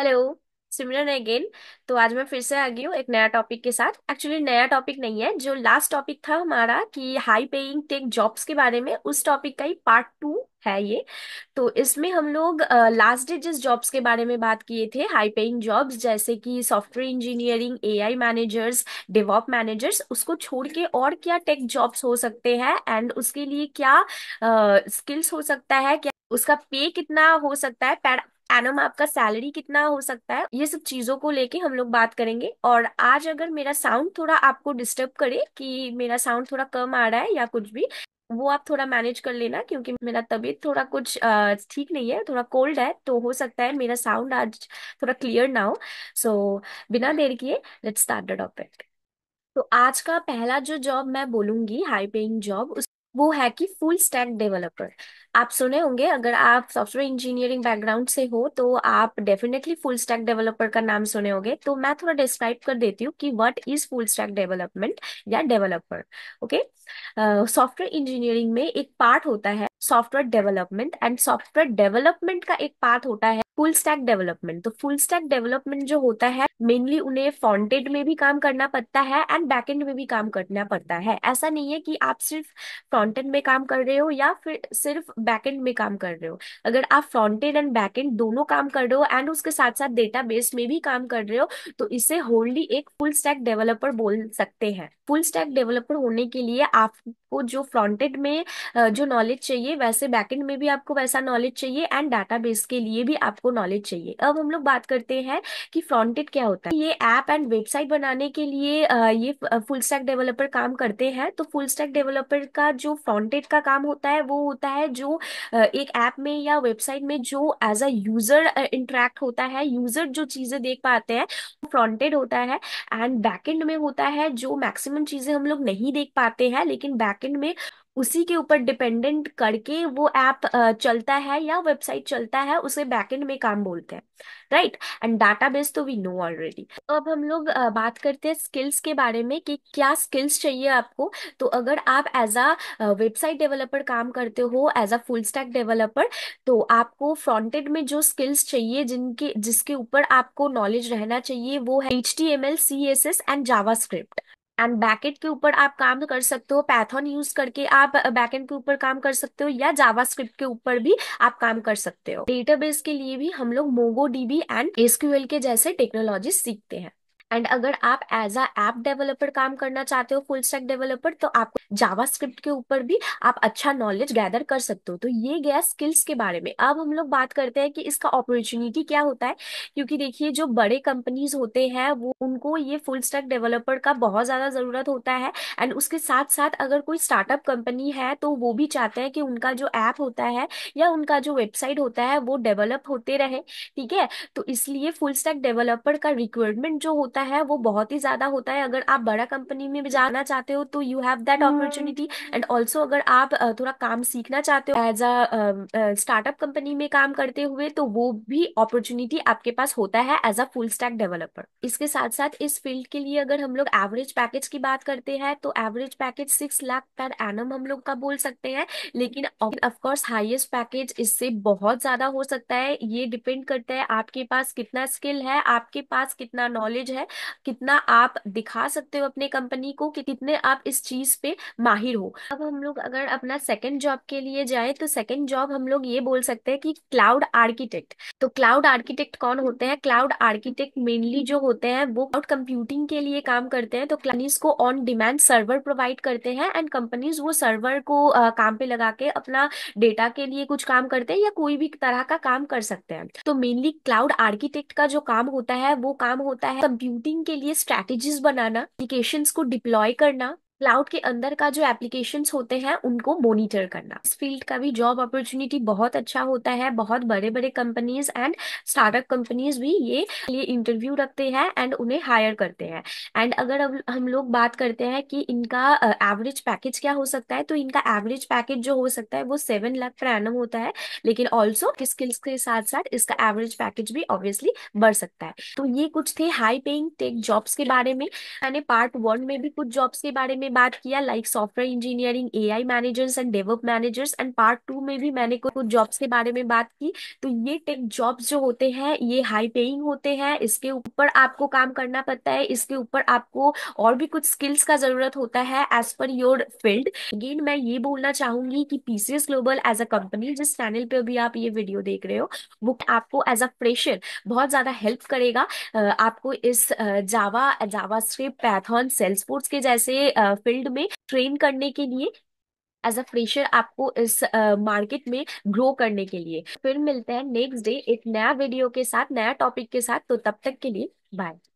hello सिमरन again तो आज मैं फिर से आ गई हूँ एक नया टॉपिक के साथ एक्चुअली नया टॉपिक नहीं है जो लास्ट टॉपिक था हमारा कि हाई पेइंग टेक जॉब्स के बारे में उस टॉपिक का ही पार्ट टू है ये तो इसमें हम लोग लास्ट डे जिस जॉब्स के बारे में बात किए थे हाई पेइंग जॉब्स जैसे कि software engineering AI managers devops managers उसको छोड़ के और क्या टेक जॉब्स हो सकते हैं एंड उसके लिए क्या स्किल्स हो सकता है क्या उसका पे कितना हो सकता है एनम आपका सैलरी कितना हो सकता है ये सब चीजों को लेके हम लोग बात करेंगे और आज अगर मेरा साउंड थोड़ा आपको डिस्टर्ब करे कि मेरा साउंड थोड़ा कम आ रहा है या कुछ भी वो आप थोड़ा मैनेज कर लेना क्योंकि मेरा तबीयत थोड़ा कुछ ठीक नहीं है थोड़ा कोल्ड है तो हो सकता है मेरा साउंड आज थोड़ा क्लियर ना हो सो so, बिना देर किए लेट्स स्टार्ट द टॉपिक तो आज का पहला जो जॉब मैं बोलूंगी हाई पेइंग जॉब वो है कि फुल स्टैक डेवलपर आप सुने होंगे अगर आप सॉफ्टवेयर इंजीनियरिंग बैकग्राउंड से हो तो आप डेफिनेटली फुल स्टैक डेवलपर का नाम सुने होंगे तो मैं थोड़ा डिस्क्राइब कर देती हूँ कि what is full stack development या डेवलपर ओके सॉफ्टवेयर इंजीनियरिंग में एक पार्ट होता है software development and software development का एक पार्ट होता है फुल स्टैक डेवलपमेंट तो फुल स्टैक डेवलपमेंट जो होता है मेनली उन्हें फ्रंट में भी काम करना पड़ता है एंड बैकेंड में भी काम करना पड़ता है ऐसा नहीं है कि आप सिर्फ फ्रंटेड में काम कर रहे हो या फिर सिर्फ बैकेंड में काम कर रहे हो अगर आप फ्रंटेड एंड बैकेंड दोनों काम कर रहे हो एंड उसके साथ साथ डेटा बेस में भी काम कर रहे हो तो इसे होल्डली एक फुल स्टैक डेवलपर बोल सकते हैं फुल स्टैक डेवलपर होने के लिए आपको जो फ्रंटेड में जो नॉलेज चाहिए चाहिए वैसे बैकेंड में भी आपको वैसा नॉलेज चाहिए एंड डाटाबेस के लिए भी आपको नॉलेज चाहिए अब हम लोग बात करते हैं कि फ्रॉन्टेड क्या होता है ये ऐप एंड वेबसाइट बनाने के लिए ये फुल स्टैक डेवलपर काम करते हैं तो फुल स्टैक डेवलपर का जो फ्रॉन्टेड का काम होता है वो होता है जो एक ऐप में या वेबसाइट में जो एज अ यूजर इंटरेक्ट होता है यूजर जो चीजें देख पाते हैं वो फ्रॉन्टेड होता है एंड बैकेंड में होता है जो मैक्सिमम चीजें हम लोग नहीं देख पाते हैं लेकिन बैकेंड में उसी के ऊपर डिपेंडेंट करके वो ऐप चलता है या वेबसाइट चलता है उसे बैकएंड में काम बोलते हैं राइट एंड बेस तो वी नो ऑलरेडी अब हम लोग बात करते हैं स्किल्स के बारे में कि क्या स्किल्स चाहिए आपको तो अगर आप एज अ वेबसाइट डेवलपर काम करते हो as a full stack developer तो आपको फ्रंटेड में जो स्किल्स चाहिए जिनके जिसके ऊपर आपको नॉलेज रहना चाहिए वो है H T M L C S S and JavaScript and backend के ऊपर आप काम तो कर सकते हो पैथॉन यूज करके आप बैकेट के ऊपर काम कर सकते हो या जावास्क्रिप्ट के ऊपर भी आप काम कर सकते हो डेटाबेस के लिए भी हम लोग मोगो डीबी एंड एसक्यूएल के जैसे टेक्नोलॉजी सीखते हैं एंड अगर आप एज अ ऐप डेवलपर काम करना चाहते हो फुल स्टैक डेवलपर तो आप जावा स्क्रिप्ट के ऊपर भी आप अच्छा नॉलेज गैदर कर सकते हो तो ये गया स्किल्स के बारे में अब हम लोग बात करते हैं कि इसका अपॉर्चुनिटी क्या होता है क्योंकि देखिए जो बड़े कंपनीज होते हैं वो उनको ये फुल स्टैक डेवलपर का बहुत ज़्यादा ज़रूरत होता है एंड उसके साथ साथ अगर कोई स्टार्टअप कंपनी है तो वो भी चाहते हैं कि उनका जो ऐप होता है या उनका जो वेबसाइट होता है वो डेवलप होते रहे ठीक है तो इसलिए फुल स्टैक डेवलपर का रिक्वायरमेंट जो होता है होता है वो बहुत ही ज्यादा होता है अगर आप बड़ा कंपनी में भी जाना चाहते हो तो you have that opportunity and also अगर आप थोड़ा काम सीखना चाहते हो एज अ स्टार्टअप कंपनी में काम करते हुए तो वो भी अपॉर्चुनिटी आपके पास होता है as a full stack developer इसके साथ साथ इस फील्ड के लिए अगर हम लोग एवरेज पैकेज की बात करते हैं तो average package six lakh per annum हम लोग का बोल सकते हैं लेकिन ऑफकोर्स हाइएस्ट पैकेज इससे बहुत ज्यादा हो सकता है ये डिपेंड करता है आपके पास कितना स्किल है आपके पास कितना नॉलेज है कितना आप दिखा सकते हो अपने कंपनी को कि कितने आप इस चीज पे माहिर हो अब हम लोग अगर अपना सेकेंड जॉब के लिए जाए तो सेकेंड जॉब हम लोग ये बोल सकते हैं कि क्लाउड आर्किटेक्ट तो क्लाउड आर्किटेक्ट कौन होते हैं क्लाउड आर्किटेक्ट मेनली जो होते हैं वो क्लाउड कंप्यूटिंग के लिए काम करते हैं तो कंपनीज को ऑन डिमांड सर्वर प्रोवाइड करते हैं एंड कंपनीज वो सर्वर को आ, काम पे लगा के अपना डेटा के लिए कुछ काम करते हैं या कोई भी तरह का काम कर सकते हैं तो मेनली क्लाउड आर्किटेक्ट का जो काम होता है वो काम होता है कंप्यूटर रूटिंग के लिए स्ट्रैटेजीज बनाना एप्लीकेशन को डिप्लॉय करना क्लाउड के अंदर का जो एप्लीकेशन होते हैं उनको मॉनिटर करना इस फील्ड का भी जॉब अपॉर्चुनिटी बहुत अच्छा होता है बहुत बड़े बड़े कंपनीज एंड स्टार्टअप कंपनीज भी ये लिए इंटरव्यू रखते हैं एंड उन्हें हायर करते हैं एंड अगर अब हम लोग बात करते हैं कि इनका एवरेज पैकेज क्या हो सकता है तो इनका एवरेज पैकेज जो हो सकता है वो सेवन लाख पर एनम होता है लेकिन ऑल्सो स्किल्स के साथ साथ इसका एवरेज पैकेज भी ऑब्वियसली बढ़ सकता है तो ये कुछ थे हाई पेइंग टेक जॉब्स के बारे में मैंने पार्ट वन में भी कुछ जॉब्स के बारे में बात किया like software engineering A I managers and develop managers and part two में भी मैंने कुछ जॉब्स के बारे में बात की तो ये टेक जॉब्स जो होते हैं ये हाई पेइंग होते हैं इसके ऊपर आपको काम करना पड़ता है इसके ऊपर आपको और भी कुछ स्किल्स का जरूरत होता है as per your field again मैं ये बोलना चाहूंगी कि PCS global as a company जिस चैनल पे अभी आप ये वीडियो देख रहे हो वो आपको एज अ फ्रेशर बहुत ज्यादा हेल्प करेगा आपको इस जावा जावा स्क्रिप्ट पैथॉन सेल्स के जैसे फील्ड में ट्रेन करने के लिए एज अ फ्रेशर आपको इस मार्केट uh, में ग्रो करने के लिए फिर मिलते हैं नेक्स्ट डे एक नया वीडियो के साथ नया टॉपिक के साथ तो तब तक के लिए बाय